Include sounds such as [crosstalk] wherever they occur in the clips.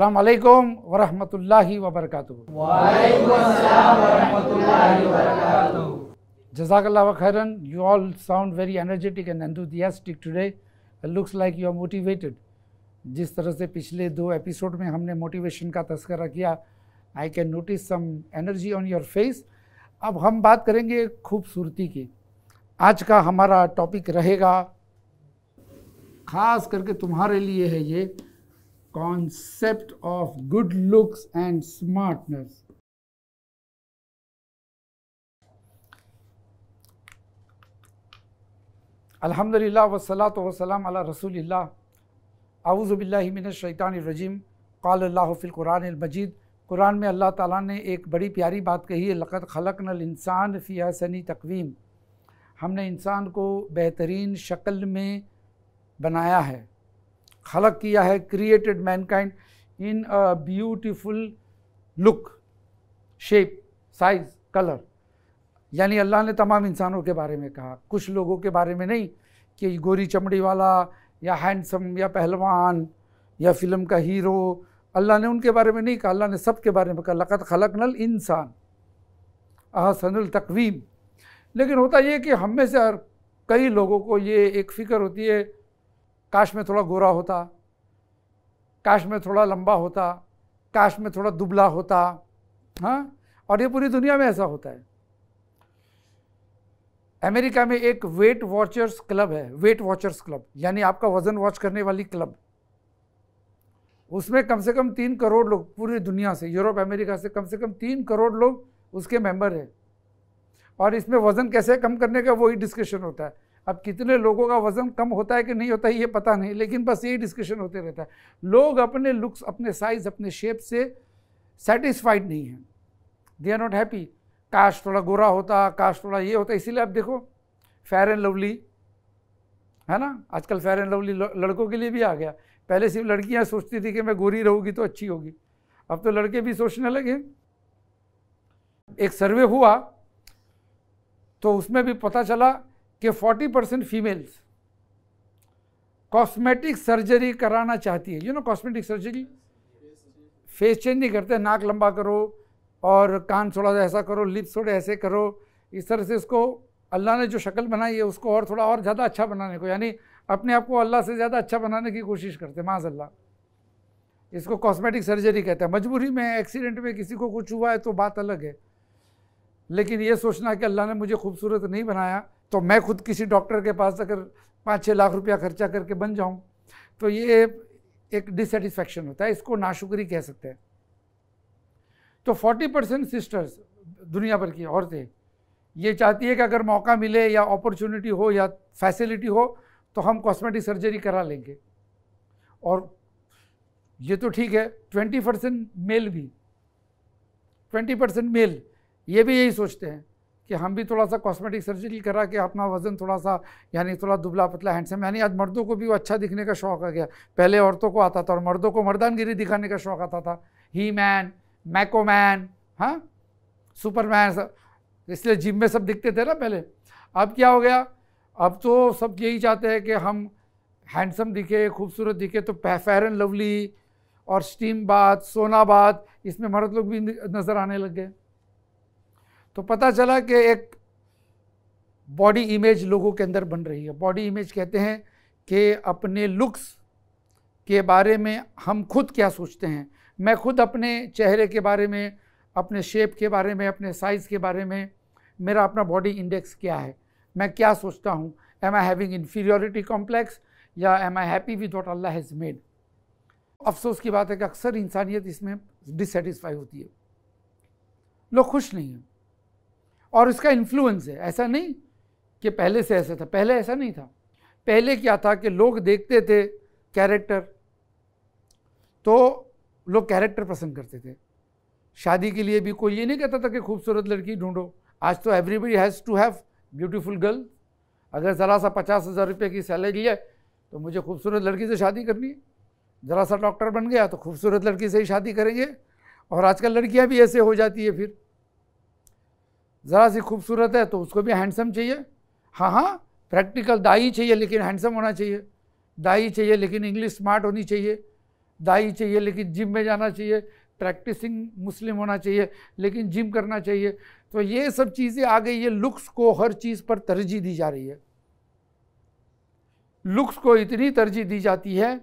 अस्सलाम वालेकुम व रहमतुल्लाहि व बरकातुहू वालेकुम अस्सलाम व रहमतुल्लाहि व बरकातुहू Jazakallah khairan you all sound very energetic and enthusiastic today it looks like you are motivated जिस तरह से पिछले दो एपिसोड में हमने मोटिवेशन का तस्करा किया I can notice some energy on your face अब हम बात करेंगे खूबसूरती की आज का हमारा टॉपिक रहेगा ख़ास करके तुम्हारे लिए है ये concept of good looks and smartness. अलहमदिल्ला वसलात वसलाम अला रसूल आउज़बिल्लिमिनशैतानरजीम कल्लाफ़िलकुरानमजीद कुरान में अल्लाह ताला ने एक बड़ी प्यारी बात कही है लक़त खलक इंसान फ़ी हसनी तकवीम हमने इंसान को बेहतरीन शक्ल में बनाया है खलक किया है created mankind in a beautiful look shape size colour यानी अल्लाह ने तमाम इंसानों के बारे में कहा कुछ लोगों के बारे में नहीं कि गोरी चमड़ी वाला या हैंडसम या पहलवान या फिल्म का हीरो अल्लाह ने उनके बारे में नहीं कहा अल्लाह ने सब के बारे में कहा लक़त खलक नल इंसान अहसनल तकवीम लेकिन होता ये कि हम में से हर कई लोगों को ये एक फ़िक्र होती है काश में थोड़ा गोरा होता काश में थोड़ा लंबा होता काश में थोड़ा दुबला होता हाँ और ये पूरी दुनिया में ऐसा होता है अमेरिका में एक वेट वॉचर्स क्लब है वेट वॉचर्स क्लब यानी आपका वजन वॉच करने वाली क्लब उसमें कम से कम तीन करोड़ लोग पूरी दुनिया से यूरोप अमेरिका से कम से कम तीन करोड़ लोग उसके मेंबर हैं और इसमें वज़न कैसे कम करने का वही डिस्कशन होता है अब कितने लोगों का वज़न कम होता है कि नहीं होता है ये पता नहीं लेकिन बस यही डिस्कशन होते रहता है लोग अपने लुक्स अपने साइज़ अपने शेप से सेटिस्फाइड नहीं है दे आर नॉट हैप्पी काश थोड़ा गोरा होता काश थोड़ा ये होता इसीलिए आप देखो फेयर एंड लवली है ना आजकल फेयर एंड लवली लड़कों के लिए भी आ गया पहले सिर्फ लड़कियाँ सोचती थी कि मैं गोरी रहूँगी तो अच्छी होगी अब तो लड़के भी सोचने लगे एक सर्वे हुआ तो उसमें भी पता चला कि 40 परसेंट फीमेल्स कॉस्मेटिक सर्जरी कराना चाहती है you know cosmetic surgery face change नहीं करते नाक लंबा करो और कान थोड़ा सा ऐसा करो लिप्स थोड़े ऐसे करो इस तरह से इसको अल्लाह ने जो शक्ल बनाई है उसको और थोड़ा और ज़्यादा अच्छा बनाने को यानी अपने आप को अल्लाह से ज़्यादा अच्छा बनाने की कोशिश करते हैं माज अल्लाह इसको कॉस्मेटिक सर्जरी कहते हैं मजबूरी में एक्सीडेंट में किसी को कुछ हुआ है तो बात अलग है लेकिन ये सोचना कि अल्लाह ने मुझे खूबसूरत नहीं बनाया तो मैं खुद किसी डॉक्टर के पास अगर पाँच छः लाख रुपया खर्चा करके बन जाऊँ तो ये एक डिसटिस्फेक्शन होता है इसको नाशुक्री कह सकते हैं तो 40 परसेंट सिस्टर्स दुनिया भर की औरतें ये चाहती है कि अगर मौका मिले या अपॉर्चुनिटी हो या फैसिलिटी हो तो हम कॉस्मेटिक सर्जरी करा लेंगे और ये तो ठीक है 20 परसेंट मेल भी 20 परसेंट मेल ये भी यही सोचते हैं कि हम भी थोड़ा सा कॉस्मेटिक सर्जरी करा के अपना वज़न थोड़ा सा यानी थोड़ा दुबला पतला हैंडसम यानी आज मर्दों को भी वो अच्छा दिखने का शौक़ आ गया पहले औरतों को आता था और मर्दों को मर्दानगिरी दिखाने का शौक़ आता था ही मैन मैको मैन हाँ सुपरमैन सब इसलिए जिम में सब दिखते थे ना पहले अब क्या हो गया अब तो सब यही चाहते हैं कि हम हैंडसम दिखे खूबसूरत दिखे तो फेयर एंड लवली और स्टीम बाथ सोना बाथ इसमें मर्द लोग भी नज़र आने लग गए तो पता चला कि एक बॉडी इमेज लोगों के अंदर बन रही है बॉडी इमेज कहते हैं कि अपने लुक्स के बारे में हम खुद क्या सोचते हैं मैं खुद अपने चेहरे के बारे में अपने शेप के बारे में अपने साइज़ के बारे में मेरा अपना बॉडी इंडेक्स क्या है मैं क्या सोचता हूँ am I having inferiority complex या am I happy with what Allah has made अफसोस की बात है कि अक्सर इंसानियत इसमें डिससेटिस्फाई होती है लोग खुश नहीं हैं और उसका इन्फ्लुएंस है ऐसा नहीं कि पहले से ऐसा था पहले ऐसा नहीं था पहले क्या था कि लोग देखते थे कैरेक्टर तो लोग कैरेक्टर पसंद करते थे शादी के लिए भी कोई ये नहीं कहता था कि खूबसूरत लड़की ढूंढो आज तो everybody has to have beautiful girl अगर ज़रा सा पचास हज़ार रुपये की सैलरी है तो मुझे खूबसूरत लड़की से शादी करनी है ज़रा सा डॉक्टर बन गया तो खूबसूरत लड़की से ही शादी करेंगे और आजकल लड़कियां भी ऐसे हो जाती है फिर ज़रा सी खूबसूरत है तो उसको भी हैंडसम चाहिए हाँ हाँ प्रैक्टिकल दाई चाहिए लेकिन हैंडसम होना चाहिए दाई चाहिए लेकिन इंग्लिश स्मार्ट होनी चाहिए दाई चाहिए लेकिन जिम में जाना चाहिए प्रैक्टिसिंग मुस्लिम होना चाहिए लेकिन जिम करना चाहिए तो ये सब चीज़ें आ गई है लुक्स को हर चीज़ पर तरजीह दी जा रही है लुक्स को इतनी तरजीह दी जाती है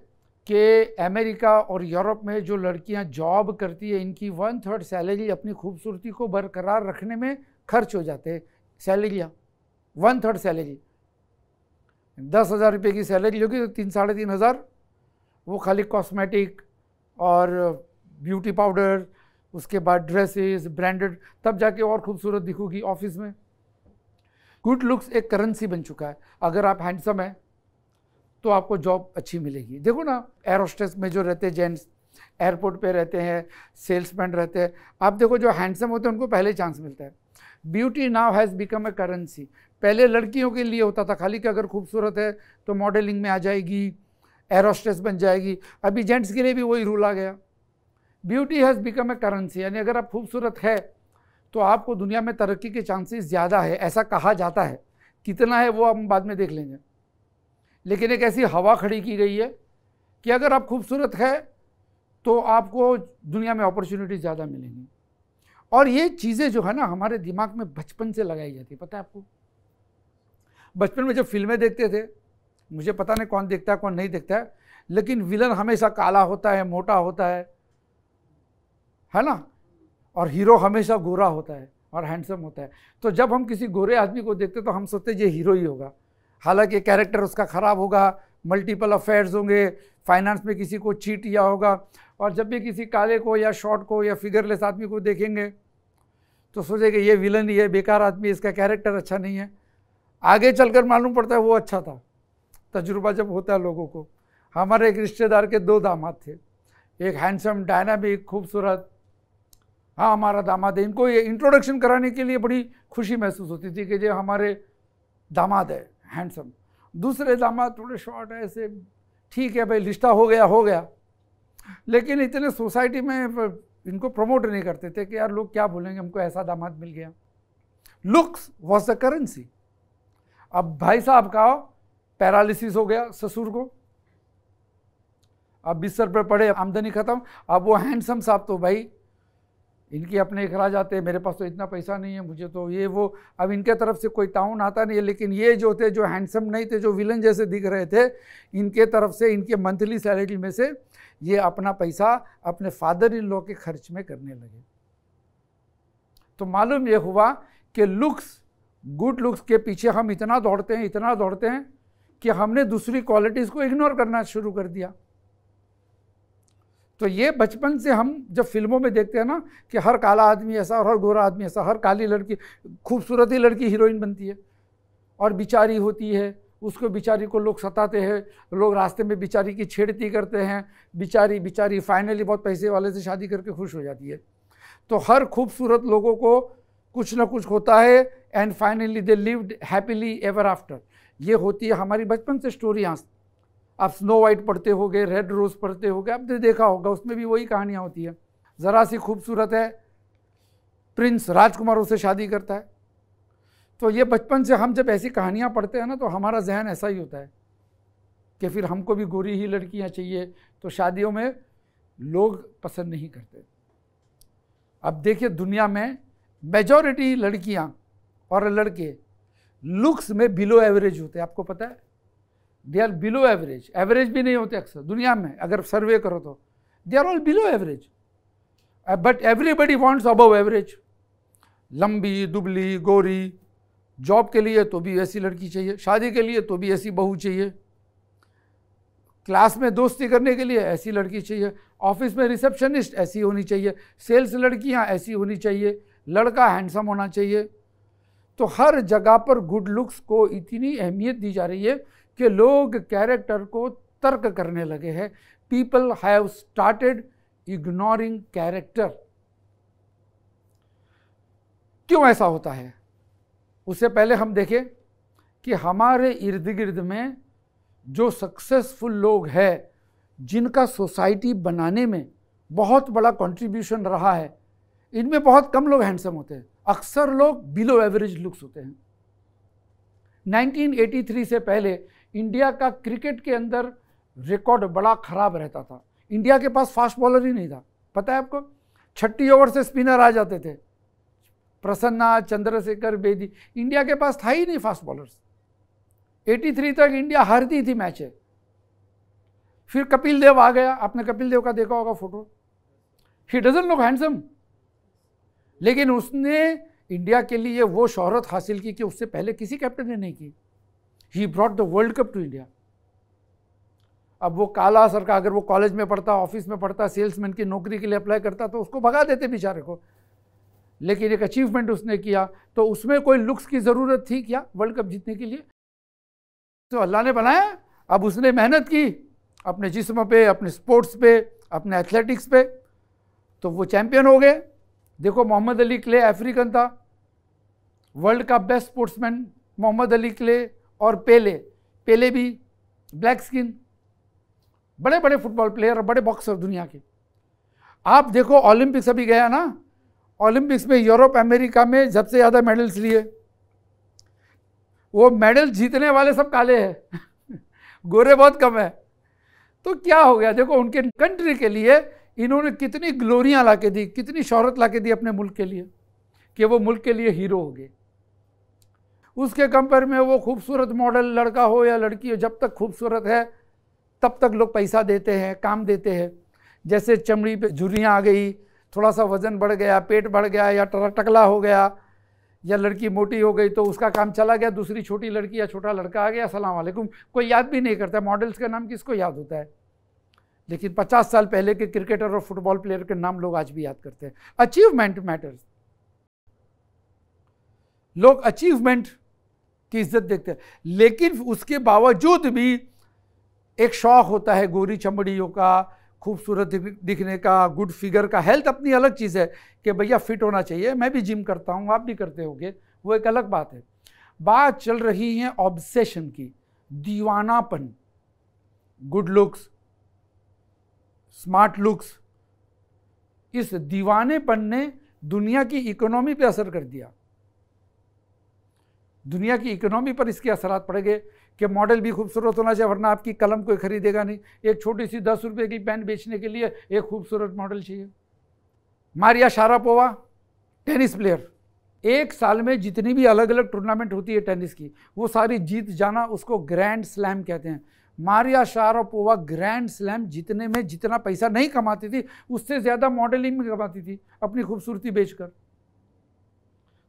कि अमेरिका और यूरोप में जो लड़कियां जॉब करती है इनकी वन थर्ड सैलरी अपनी खूबसूरती को बरकरार रखने में खर्च हो जाते सैलरियाँ वन थर्ड सैलरी दस हज़ार रुपये की सैलरी होगी तो तीन साढ़े तीन हज़ार वो खाली कॉस्मेटिक और ब्यूटी पाउडर उसके बाद ड्रेसेस ब्रांडेड तब जाके और खूबसूरत दिखोगी ऑफिस में गुड लुक्स एक करेंसी बन चुका है अगर आप हैंडसम हैं तो आपको जॉब अच्छी मिलेगी देखो ना होस्टेस में जो रहते हैं जेंट्स एयरपोर्ट पे रहते हैं सेल्समैन रहते हैं आप देखो जो हैंडसम होते हैं उनको पहले चांस मिलता है beauty now has become a currency पहले लड़कियों के लिए होता था खाली कि अगर खूबसूरत है तो मॉडलिंग में आ जाएगी एरोस्ट्रेस बन जाएगी अभी जेंट्स के लिए भी वही रूल आ गया beauty has become a currency यानी अगर आप खूबसूरत है तो आपको दुनिया में तरक्की के चांसेस ज़्यादा है ऐसा कहा जाता है कितना है वो हम बाद में देख लेंगे लेकिन एक ऐसी हवा खड़ी की गई है कि अगर आप खूबसूरत है तो आपको दुनिया में अपॉर्चुनिटी ज़्यादा मिलेंगी और ये चीज़ें जो है ना हमारे दिमाग में बचपन से लगाई जाती है पता है आपको बचपन में जब फिल्में देखते थे मुझे पता नहीं कौन देखता है कौन नहीं देखता है लेकिन विलन हमेशा काला होता है मोटा होता है है ना और हीरो हमेशा गोरा होता है और हैंडसम होता है तो जब हम किसी गोरे आदमी को देखते तो हम सोचते ये हीरो ही होगा हालांकि कैरेक्टर उसका ख़राब होगा मल्टीपल अफेयर्स होंगे फाइनेंस में किसी को चीट या होगा और जब भी किसी काले को या शॉर्ट को या फिगरलेस आदमी को देखेंगे तो सोचेंगे ये विलन ही है बेकार आदमी इसका कैरेक्टर अच्छा नहीं है आगे चलकर मालूम पड़ता है वो अच्छा था तजुर्बा जब होता है लोगों को हमारे एक रिश्तेदार के दो दामाद थे एक हैंडसम डायनामिक खूबसूरत हाँ हमारा दामाद है इनको ये इंट्रोडक्शन कराने के लिए बड़ी खुशी महसूस होती थी कि ये हमारे दामाद है हैंडसम दूसरे दामाद थोड़े शॉर्ट है ऐसे ठीक है भाई रिश्ता हो गया हो गया लेकिन इतने सोसाइटी में इनको प्रमोट नहीं करते थे कि यार लोग क्या बोलेंगे हमको ऐसा दामाद मिल गया लुक्स वॉज द करेंसी अब भाई साहब का पैरालिसिस हो गया ससुर को अब बिस्तर पर पड़े आमदनी खत्म अब वो हैंडसम साहब तो भाई इनके अपने अखराज आते हैं मेरे पास तो इतना पैसा नहीं है मुझे तो ये वो अब इनके तरफ से कोई ताउन आता नहीं है लेकिन ये जो थे जो हैंडसम नहीं थे जो विलन जैसे दिख रहे थे इनके तरफ से इनके मंथली सैलरी में से ये अपना पैसा अपने फादर इन लॉ के खर्च में करने लगे तो मालूम यह हुआ कि लुक्स गुड लुक्स के पीछे हम इतना दौड़ते हैं इतना दौड़ते हैं कि हमने दूसरी क्वालिटीज़ को इग्नोर करना शुरू कर दिया तो ये बचपन से हम जब फिल्मों में देखते हैं ना कि हर काला आदमी ऐसा और हर गोरा आदमी ऐसा हर काली लड़की खूबसूरत ही लड़की हीरोइन बनती है और बिचारी होती है उसको बिचारी को लोग सताते हैं लोग रास्ते में बिचारी की छेड़ती करते हैं बिचारी बिचारी फाइनली बहुत पैसे वाले से शादी करके खुश हो जाती है तो हर खूबसूरत लोगों को कुछ ना कुछ होता है and finally they lived happily ever after ये होती है हमारी बचपन से स्टोरी यहाँ आप स्नो वाइट पढ़ते गए रेड रोज़ पढ़ते होगे आपने देखा होगा उसमें भी वही कहानियाँ होती हैं ज़रा सी खूबसूरत है प्रिंस राजकुमार उसे शादी करता है तो ये बचपन से हम जब ऐसी कहानियाँ पढ़ते हैं ना तो हमारा जहन ऐसा ही होता है कि फिर हमको भी गोरी ही लड़कियाँ चाहिए तो शादियों में लोग पसंद नहीं करते अब देखिए दुनिया में मेजॉरिटी लड़कियाँ और लड़के लुक्स में बिलो एवरेज होते हैं आपको पता है they are below average average भी नहीं होते अक्सर दुनिया में अगर सर्वे करो तो they are all below average but everybody wants above average लंबी दुबली गोरी जॉब के लिए तो भी ऐसी लड़की चाहिए शादी के लिए तो भी ऐसी बहू चाहिए क्लास में दोस्ती करने के लिए ऐसी लड़की चाहिए ऑफिस में रिसेप्शनिस्ट ऐसी होनी चाहिए सेल्स लड़कियां ऐसी होनी चाहिए लड़का हैंडसम होना चाहिए तो हर जगह पर गुड लुक्स को इतनी अहमियत दी जा रही है कि लोग कैरेक्टर को तर्क करने लगे हैं people have started ignoring character क्यों ऐसा होता है उससे पहले हम देखें कि हमारे इर्द गिर्द में जो सक्सेसफुल लोग हैं जिनका सोसाइटी बनाने में बहुत बड़ा कंट्रीब्यूशन रहा है इनमें बहुत कम लोग हैंडसम होते हैं अक्सर लोग बिलो एवरेज लुक्स होते हैं 1983 से पहले इंडिया का क्रिकेट के अंदर रिकॉर्ड बड़ा खराब रहता था इंडिया के पास फास्ट बॉलर ही नहीं था पता है आपको छठी ओवर से स्पिनर आ जाते थे प्रसन्ना चंद्रशेखर बेदी इंडिया के पास था ही नहीं फास्ट बॉलर्स 83 तक इंडिया हारती थी मैच फिर कपिल देव आ गया आपने कपिल देव का देखा होगा फोटो ही डजन लुक हैंडसम लेकिन उसने इंडिया के लिए वो शोहरत हासिल की कि उससे पहले किसी कैप्टन ने नहीं की ही brought the world cup to India अब वो काला सर का अगर वो कॉलेज में पढ़ता ऑफिस में पढ़ता सेल्समैन की नौकरी के लिए अप्लाई करता तो उसको भगा देते बेचारे को लेकिन एक अचीवमेंट उसने किया तो उसमें कोई लुक्स की ज़रूरत थी क्या वर्ल्ड कप जीतने के लिए तो अल्लाह ने बनाया अब उसने मेहनत की अपने जिस्म पे अपने स्पोर्ट्स पे अपने एथलेटिक्स पे तो वो चैम्पियन हो गए देखो मोहम्मद अली क्ले अफ्रीकन था वर्ल्ड का best sportsman Mohammad Ali Clay और पेले पेले भी ब्लैक स्किन बड़े बड़े फुटबॉल प्लेयर और बड़े बॉक्सर दुनिया के आप देखो ओलंपिक्स अभी गया ना ओलंपिक्स में यूरोप अमेरिका में सबसे ज़्यादा मेडल्स लिए वो मेडल जीतने वाले सब काले हैं [laughs] गोरे बहुत कम है तो क्या हो गया देखो उनके कंट्री के लिए इन्होंने कितनी ग्लोरियाँ ला के दी कितनी शहरत ला के दी अपने मुल्क के लिए कि वो मुल्क के लिए हीरो हो गए उसके कंपेयर में वो खूबसूरत मॉडल लड़का हो या लड़की हो जब तक खूबसूरत है तब तक लोग पैसा देते हैं काम देते हैं जैसे चमड़ी पे झुरियाँ आ गई थोड़ा सा वज़न बढ़ गया पेट बढ़ गया या टकला हो गया या लड़की मोटी हो गई तो उसका काम चला गया दूसरी छोटी लड़की या छोटा लड़का आ गया सलाम वालेकुम कोई याद भी नहीं करता मॉडल्स का नाम किसको याद होता है लेकिन 50 साल पहले के क्रिकेटर और फुटबॉल प्लेयर के नाम लोग आज भी याद करते हैं अचीवमेंट मैटर्स लोग अचीवमेंट की इज्जत देखते हैं लेकिन उसके बावजूद भी एक शौक़ होता है गोरी चमड़ियों का खूबसूरत दिखने का गुड फिगर का हेल्थ अपनी अलग चीज़ है कि भैया फिट होना चाहिए मैं भी जिम करता हूँ आप भी करते होंगे वो एक अलग बात है बात चल रही है ऑब्सेशन की दीवानापन गुड लुक्स स्मार्ट लुक्स इस दीवानेपन ने दुनिया की इकोनॉमी पे असर कर दिया दुनिया की इकोनॉमी पर इसके असर पड़ेंगे कि मॉडल भी खूबसूरत होना चाहिए वरना आपकी कलम कोई खरीदेगा नहीं एक छोटी सी दस रुपये की पेन बेचने के लिए एक खूबसूरत मॉडल चाहिए मारिया शारापोवा टेनिस प्लेयर एक साल में जितनी भी अलग अलग टूर्नामेंट होती है टेनिस की वो सारी जीत जाना उसको ग्रैंड स्लैम कहते हैं मारिया शारापोवा ग्रैंड स्लैम जीतने में जितना पैसा नहीं कमाती थी उससे ज़्यादा मॉडलिंग में कमाती थी अपनी खूबसूरती बेचकर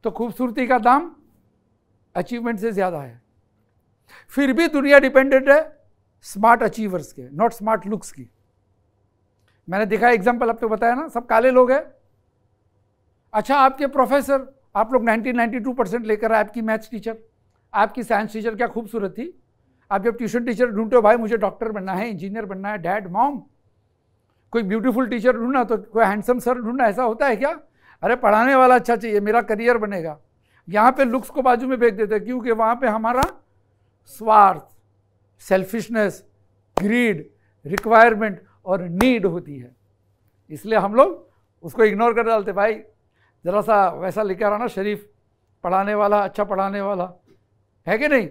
तो खूबसूरती का दाम अचीवमेंट से ज़्यादा है फिर भी दुनिया डिपेंडेंट है स्मार्ट अचीवर्स के नॉट स्मार्ट लुक्स की मैंने देखा एग्जाम्पल आपको बताया ना सब काले लोग हैं अच्छा आपके प्रोफेसर आप लोग टू परसेंट लेकर आए आपकी मैथ्स टीचर आपकी साइंस टीचर क्या खूबसूरत थी आप जब ट्यूशन टीचर ढूंढते हो भाई मुझे डॉक्टर बनना है इंजीनियर बनना है डैड मॉम कोई ब्यूटीफुल टीचर ढूंढना तो कोई हैंडसम सर ढूंढना ऐसा होता है क्या अरे पढ़ाने वाला अच्छा चाहिए मेरा करियर बनेगा यहां पे लुक्स को बाजू में फेंक देते हैं क्योंकि वहां पे हमारा स्वार्थ सेल्फिशनेस ग्रीड रिक्वायरमेंट और नीड होती है इसलिए हम लोग उसको इग्नोर कर डालते भाई ज़रा सा वैसा लेकर आना शरीफ पढ़ाने वाला अच्छा पढ़ाने वाला है कि नहीं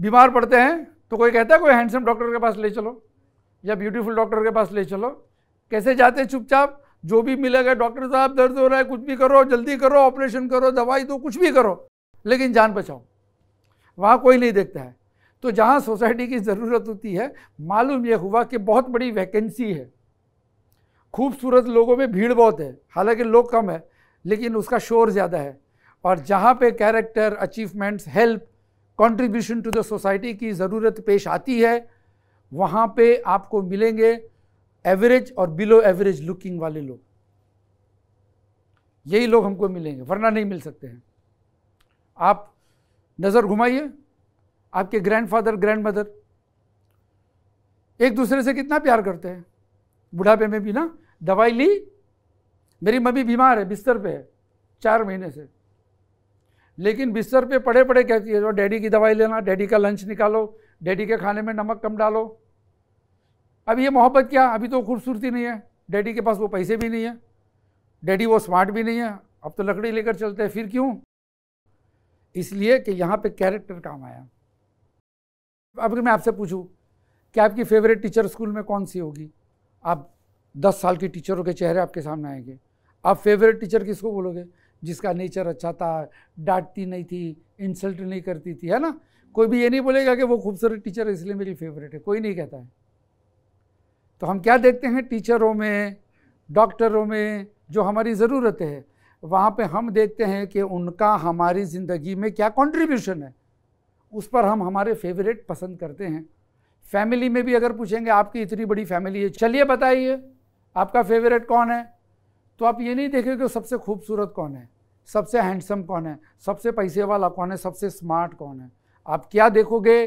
बीमार पड़ते हैं तो कोई कहता है कोई हैंडसम डॉक्टर के पास ले चलो या ब्यूटीफुल डॉक्टर के पास ले चलो कैसे जाते चुपचाप जो भी मिलेगा डॉक्टर साहब दर्द हो रहा है कुछ भी करो जल्दी करो ऑपरेशन करो दवाई दो कुछ भी करो लेकिन जान बचाओ वहाँ कोई नहीं देखता है तो जहाँ सोसाइटी की ज़रूरत होती है मालूम यह हुआ कि बहुत बड़ी वैकेंसी है खूबसूरत लोगों में भीड़ बहुत है हालांकि लोग कम है लेकिन उसका शोर ज़्यादा है और जहाँ पे character achievements help contribution to the society की ज़रूरत पेश आती है वहाँ पे आपको मिलेंगे एवरेज और बिलो एवरेज लुकिंग वाले लोग यही लोग हमको मिलेंगे वरना नहीं मिल सकते हैं आप नज़र घुमाइए आपके ग्रैंडफादर ग्रैंडमदर एक दूसरे से कितना प्यार करते हैं बुढ़ापे में भी ना दवाई ली मेरी मम्मी बीमार है बिस्तर पे है चार महीने से लेकिन बिस्तर पे पड़े पड़े कहती है डैडी की दवाई लेना डैडी का लंच निकालो डैडी के खाने में नमक कम डालो अब ये मोहब्बत क्या अभी तो खूबसूरती नहीं है डैडी के पास वो पैसे भी नहीं है डैडी वो स्मार्ट भी नहीं है अब तो लकड़ी लेकर चलते हैं फिर क्यों इसलिए कि यहाँ पे कैरेक्टर काम आया अब मैं आपसे पूछूं कि आपकी फेवरेट टीचर स्कूल में कौन सी होगी आप दस साल के टीचरों के चेहरे आपके सामने आएंगे आप फेवरेट टीचर किसको बोलोगे जिसका नेचर अच्छा था डांटती नहीं थी इंसल्ट नहीं करती थी है ना कोई भी ये नहीं बोलेगा कि वो खूबसूरत टीचर है इसलिए मेरी फेवरेट है कोई नहीं कहता है तो हम क्या देखते हैं टीचरों में डॉक्टरों में जो हमारी ज़रूरत है वहाँ पे हम देखते हैं कि उनका हमारी ज़िंदगी में क्या कंट्रीब्यूशन है उस पर हम हमारे फेवरेट पसंद करते हैं फैमिली में भी अगर पूछेंगे आपकी इतनी बड़ी फैमिली है चलिए बताइए आपका फेवरेट कौन है तो आप ये नहीं देखें कि सबसे खूबसूरत कौन है सबसे हैंडसम कौन है सबसे पैसे वाला कौन है सबसे स्मार्ट कौन है आप क्या देखोगे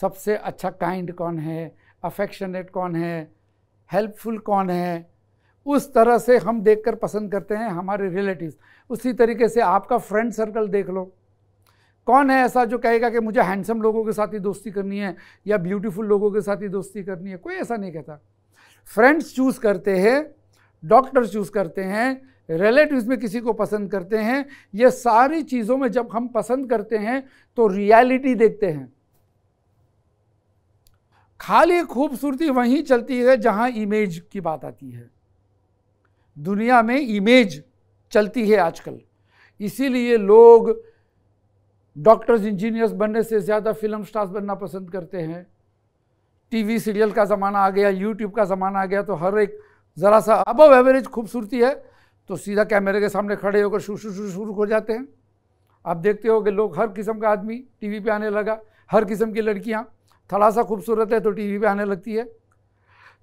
सबसे अच्छा काइंड कौन है अफेक्शनेट कौन है हेल्पफुल कौन है उस तरह से हम देखकर पसंद करते हैं हमारे रिलेटिव्स उसी तरीके से आपका फ्रेंड सर्कल देख लो कौन है ऐसा जो कहेगा कि मुझे हैंडसम लोगों के साथ ही दोस्ती करनी है या ब्यूटीफुल लोगों के साथ ही दोस्ती करनी है कोई ऐसा नहीं कहता फ्रेंड्स चूज़ करते हैं डॉक्टर चूज़ करते हैं रिलेटिव्स में किसी को पसंद करते हैं ये सारी चीज़ों में जब हम पसंद करते हैं तो रियलिटी देखते हैं खाली खूबसूरती वहीं चलती है जहाँ इमेज की बात आती है दुनिया में इमेज चलती है आजकल इसीलिए लोग डॉक्टर्स इंजीनियर्स बनने से ज़्यादा फिल्म स्टार्स बनना पसंद करते हैं टीवी सीरियल का ज़माना आ गया यूट्यूब का ज़माना आ गया तो हर एक ज़रा सा अबव एवरेज खूबसूरती है तो सीधा कैमरे के सामने खड़े होकर शुरू शुरू शुरू शुरू हो जाते हैं आप देखते हो कि लोग हर किस्म का आदमी टीवी पे आने लगा हर किस्म की लड़कियाँ थोड़ा सा खूबसूरत है तो टीवी पे आने लगती है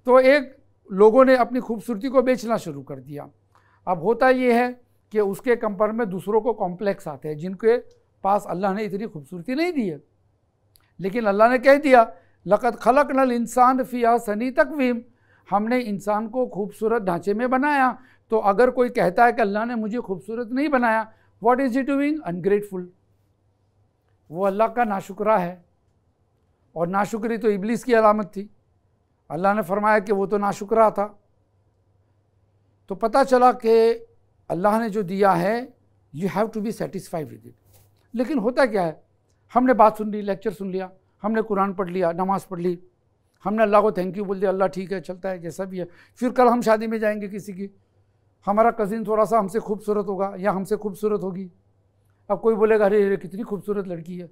तो एक लोगों ने अपनी खूबसूरती को बेचना शुरू कर दिया अब होता ये है कि उसके कंपर में दूसरों को कॉम्प्लेक्स आते हैं जिनके पास अल्लाह ने इतनी खूबसूरती नहीं दी है लेकिन अल्लाह ने कह दिया लकत खलक नल इंसान फ़िया सनी तकवीम हमने इंसान को खूबसूरत ढांचे में बनाया तो अगर कोई कहता है कि अल्लाह ने मुझे खूबसूरत नहीं बनाया what is he doing ungrateful वो अल्लाह का नाशुकरा है और नाशुक्री तो इबलीस की अलामत थी अल्लाह ने फरमाया कि वो तो नाशुक्रा था तो पता चला कि अल्लाह ने जो दिया है you have to be satisfied with it लेकिन होता क्या है हमने बात सुन ली लेक्चर सुन लिया हमने कुरान पढ़ लिया नमाज पढ़ ली हमने अल्लाह को थैंक यू बोल दिया अल्लाह ठीक है चलता है जैसा भी है फिर कल हम शादी में जाएंगे किसी की हमारा कज़िन थोड़ा सा हमसे खूबसूरत होगा या हमसे खूबसूरत होगी अब कोई बोलेगा अरे अरे कितनी खूबसूरत लड़की है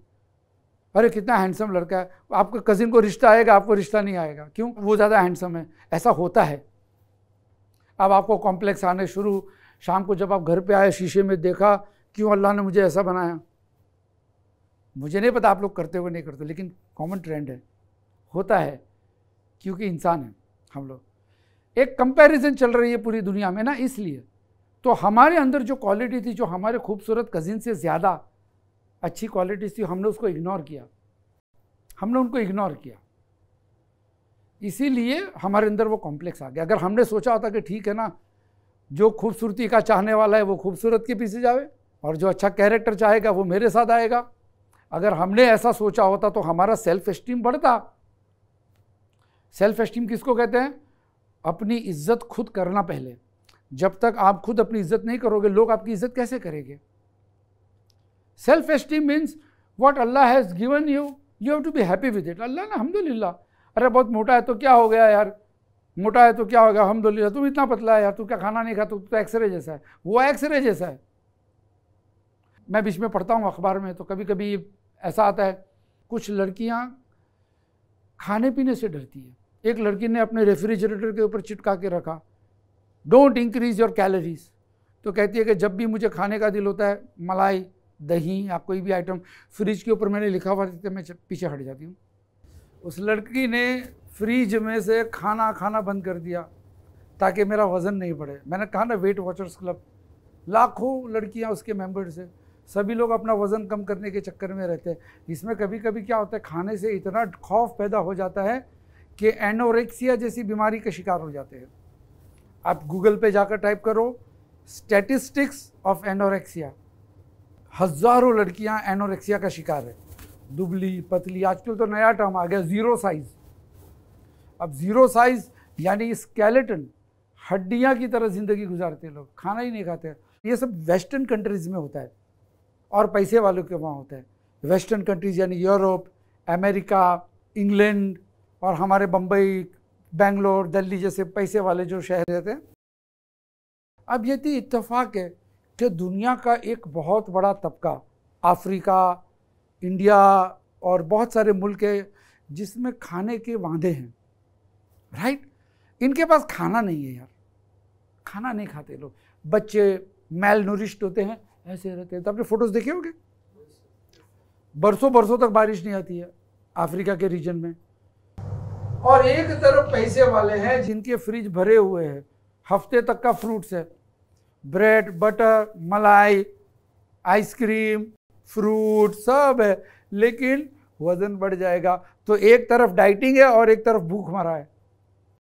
अरे कितना हैंडसम लड़का है आपके कज़िन को रिश्ता आएगा आपको रिश्ता नहीं आएगा क्यों वो ज़्यादा हैंडसम है ऐसा होता है अब आपको कॉम्प्लेक्स आने शुरू शाम को जब आप घर पे आए शीशे में देखा क्यों अल्लाह ने मुझे ऐसा बनाया मुझे नहीं पता आप लोग करते हुए नहीं करते लेकिन कॉमन ट्रेंड है होता है क्योंकि इंसान है हम लोग एक कंपैरिजन चल रही है पूरी दुनिया में ना इसलिए तो हमारे अंदर जो क्वालिटी थी जो हमारे खूबसूरत कज़िन से ज़्यादा अच्छी क्वालिटीज़ थी हमने उसको इग्नोर किया हमने उनको इग्नोर किया इसीलिए हमारे अंदर वो कॉम्प्लेक्स आ गया अगर हमने सोचा होता कि ठीक है ना जो खूबसूरती का चाहने वाला है वो खूबसूरत के पीछे जावे और जो अच्छा कैरेक्टर चाहेगा वो मेरे साथ आएगा अगर हमने ऐसा सोचा होता तो हमारा सेल्फ एस्टीम बढ़ता सेल्फ एस्टीम किसको कहते हैं अपनी इज्जत खुद करना पहले जब तक आप खुद अपनी इज्जत नहीं करोगे लोग आपकी इज्जत कैसे करेंगे self esteem means what Allah has given you you have to be happy with it अल्लाह ना अलहमदिल्ला अरे बहुत मोटा है तो क्या हो गया यार मोटा है तो क्या हो गया अलहमदिल्ला तुम इतना पतला है यार तू क्या खाना नहीं खाता तो तू तो एक्सरे जैसा है वो एक्सरे जैसा है मैं बीच में पढ़ता हूँ अखबार में तो कभी कभी ऐसा आता है कुछ लड़कियाँ खाने पीने से डरती है एक लड़की ने अपने रेफ्रिजरेटर के ऊपर चिटका के रखा डोंट इंक्रीज योर कैलोरीज तो कहती है कि जब भी मुझे खाने का दिल होता है मलाई दही या कोई भी आइटम फ्रिज के ऊपर मैंने लिखा हुआ देखते तो मैं पीछे हट जाती हूँ उस लड़की ने फ्रिज में से खाना खाना बंद कर दिया ताकि मेरा वज़न नहीं बढ़े मैंने कहा ना वेट वॉचर्स क्लब लाखों लड़कियाँ उसके मेम्बर्स हैं सभी लोग अपना वज़न कम करने के चक्कर में रहते हैं इसमें कभी कभी क्या होता है खाने से इतना खौफ पैदा हो जाता है कि एनोरेक्सिया जैसी बीमारी का शिकार हो जाते हैं आप गूगल पे जाकर टाइप करो स्टैटिस्टिक्स ऑफ एनोरेक्सिया हज़ारों लड़कियां एनोरेक्सिया का शिकार है दुबली पतली आजकल तो नया टर्म आ गया ज़ीरो साइज़ अब ज़ीरो साइज़ यानी स्केलेटन हड्डियाँ की तरह ज़िंदगी गुजारते लोग खाना ही नहीं खाते ये सब वेस्टर्न कंट्रीज़ में होता है और पैसे वालों के वहाँ होता है वेस्टर्न कंट्रीज़ यानी यूरोप अमेरिका इंग्लैंड और हमारे बम्बई बेंगलोर दिल्ली जैसे पैसे वाले जो शहर रहते हैं अब यदि तो इतफाक़ है कि दुनिया का एक बहुत बड़ा तबका अफ्रीका इंडिया और बहुत सारे मुल्क है जिसमें खाने के वादे हैं राइट इनके पास खाना नहीं है यार खाना नहीं खाते लोग बच्चे मेल नूरिश्ड होते हैं ऐसे रहते हैं तो आपने फोटोज़ देखे होंगे बरसों बरसों तक बारिश नहीं आती है अफ्रीका के रीजन में और एक तरफ पैसे वाले हैं जिनके फ्रिज भरे हुए हैं हफ्ते तक का फ्रूट्स है ब्रेड बटर मलाई आइसक्रीम फ्रूट सब है लेकिन वज़न बढ़ जाएगा तो एक तरफ डाइटिंग है और एक तरफ भूख मरा है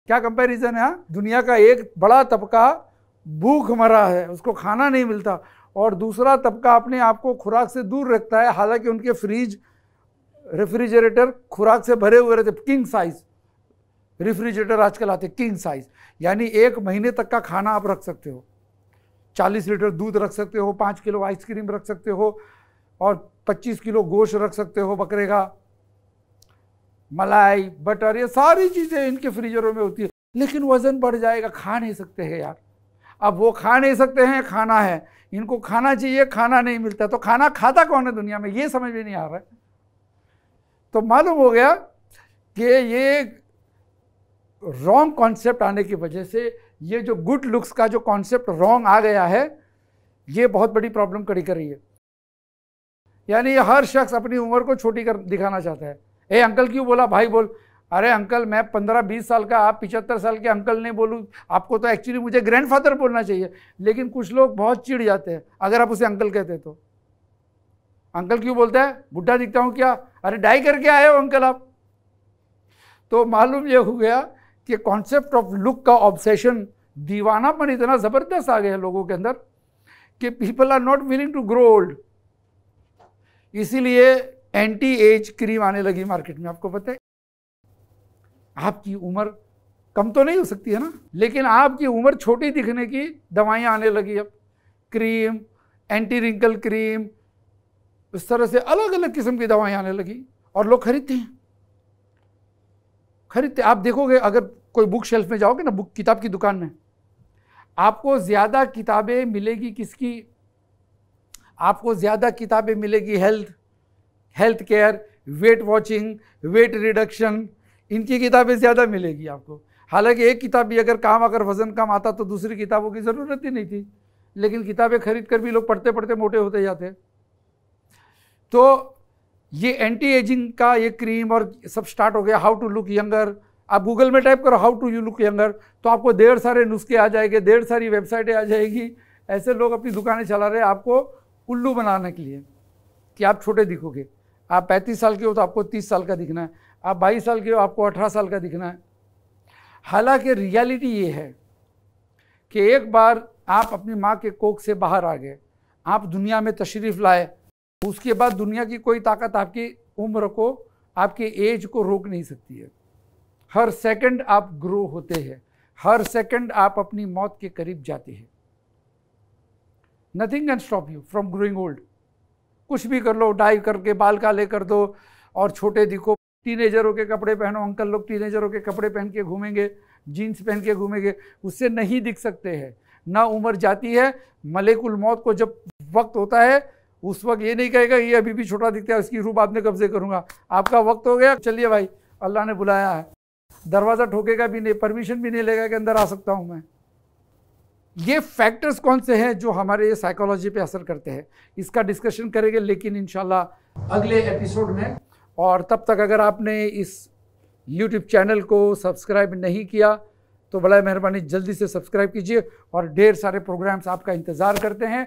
क्या कंपैरिजन है हाँ? दुनिया का एक बड़ा तबका भूख मरा है उसको खाना नहीं मिलता और दूसरा तबका अपने आप को खुराक से दूर रखता है हालांकि उनके फ्रीज रेफ्रिजरेटर खुराक से भरे हुए रहते किंग साइज रेफ्रिजरेटर आजकल आते किंग साइज यानी एक महीने तक का खाना आप रख सकते हो 40 लीटर दूध रख सकते हो पाँच किलो आइसक्रीम रख सकते हो और 25 किलो गोश्त रख सकते हो बकरे का मलाई बटर ये सारी चीज़ें इनके फ्रीजरों में होती है लेकिन वज़न बढ़ जाएगा खा नहीं सकते हैं यार अब वो खा नहीं सकते हैं खाना है इनको खाना चाहिए खाना नहीं मिलता तो खाना खाता कौन है दुनिया में ये समझ में नहीं आ रहा है तो मालूम हो गया कि ये रॉन्ग कॉन्सेप्ट आने की वजह से ये जो गुड लुक्स का जो कॉन्सेप्ट रॉन्ग आ गया है ये बहुत बड़ी प्रॉब्लम खड़ी कर रही है यानी ये हर शख्स अपनी उम्र को छोटी कर दिखाना चाहता है ए अंकल क्यों बोला भाई बोल अरे अंकल मैं पंद्रह बीस साल का आप पिचहत्तर साल के अंकल नहीं बोलूँ आपको तो एक्चुअली मुझे ग्रैंडफादर बोलना चाहिए लेकिन कुछ लोग बहुत चिढ़ जाते हैं अगर आप उसे अंकल कहते तो अंकल क्यों बोलता है बुढ़ा दिखता हूँ क्या अरे डाई करके आए हो अंकल आप तो मालूम यह हो गया कि कॉन्सेप्ट ऑफ लुक का ऑब्सेशन दीवानापन इतना ज़बरदस्त आ गया है लोगों के अंदर कि people are not willing to grow old इसीलिए एंटी एज क्रीम आने लगी मार्केट में आपको पता है आपकी उम्र कम तो नहीं हो सकती है ना लेकिन आपकी उम्र छोटी दिखने की दवाइयाँ आने लगी अब क्रीम एंटी रिंकल क्रीम इस तरह से अलग अलग किस्म की दवाएं आने लगी और लोग खरीदते हैं खरीदते आप देखोगे अगर कोई बुक शेल्फ में जाओगे ना बुक किताब की दुकान में आपको ज़्यादा किताबें मिलेगी किसकी आपको ज़्यादा किताबें मिलेगी health health care weight watching weight reduction इनकी किताबें ज़्यादा मिलेगी आपको हालांकि एक किताब भी अगर काम अगर वज़न कम आता तो दूसरी किताबों की ज़रूरत ही नहीं थी लेकिन किताबें खरीद कर भी लोग पढ़ते पढ़ते मोटे होते जाते तो ये एंटी एजिंग का ये क्रीम और सब स्टार्ट हो गया हाउ टू लुक यंगर आप गूगल में टाइप करो how to you look younger तो आपको ढेर सारे नुस्खे आ जाएंगे ढेर सारी वेबसाइटें आ जाएगी ऐसे लोग अपनी दुकानें चला रहे हैं आपको उल्लू बनाने के लिए कि आप छोटे दिखोगे आप पैंतीस साल के हो तो आपको तीस साल का दिखना है आप बाईस साल के हो आपको अठारह साल का दिखना है हालांकि रियलिटी ये है कि एक बार आप अपनी माँ के कोख से बाहर आ गए आप दुनिया में तशरीफ़ लाए उसके बाद दुनिया की कोई ताकत आपकी उम्र को आपके एज को रोक नहीं सकती है हर सेकंड आप ग्रो होते हैं हर सेकंड आप अपनी मौत के करीब जाते हैं nothing can stop you from growing old कुछ भी कर लो डाई करके बाल काले कर दो और छोटे दिखो टीनेजरों के कपड़े पहनो अंकल लोग टीनेजरों के कपड़े पहन के घूमेंगे जीन्स पहन के घूमेंगे उससे नहीं दिख सकते हैं ना उम्र जाती है मलेकुल मौत को जब वक्त होता है उस वक्त ये नहीं कहेगा ये अभी भी छोटा दिखता है उसकी रूप आपने कब से करूँगा आपका वक्त हो गया चलिए भाई अल्लाह ने बुलाया है दरवाज़ा ठोकेगा भी नहीं परमिशन भी नहीं लेगा कि अंदर आ सकता हूँ मैं ये फैक्टर्स कौन से हैं जो हमारे साइकोलॉजी पे असर करते हैं इसका डिस्कशन करेंगे लेकिन इन अगले एपिसोड में और तब तक अगर आपने इस यूट्यूब चैनल को सब्सक्राइब नहीं किया तो बड़ा मेहरबानी जल्दी से सब्सक्राइब कीजिए और ढेर सारे प्रोग्राम्स आपका इंतज़ार करते हैं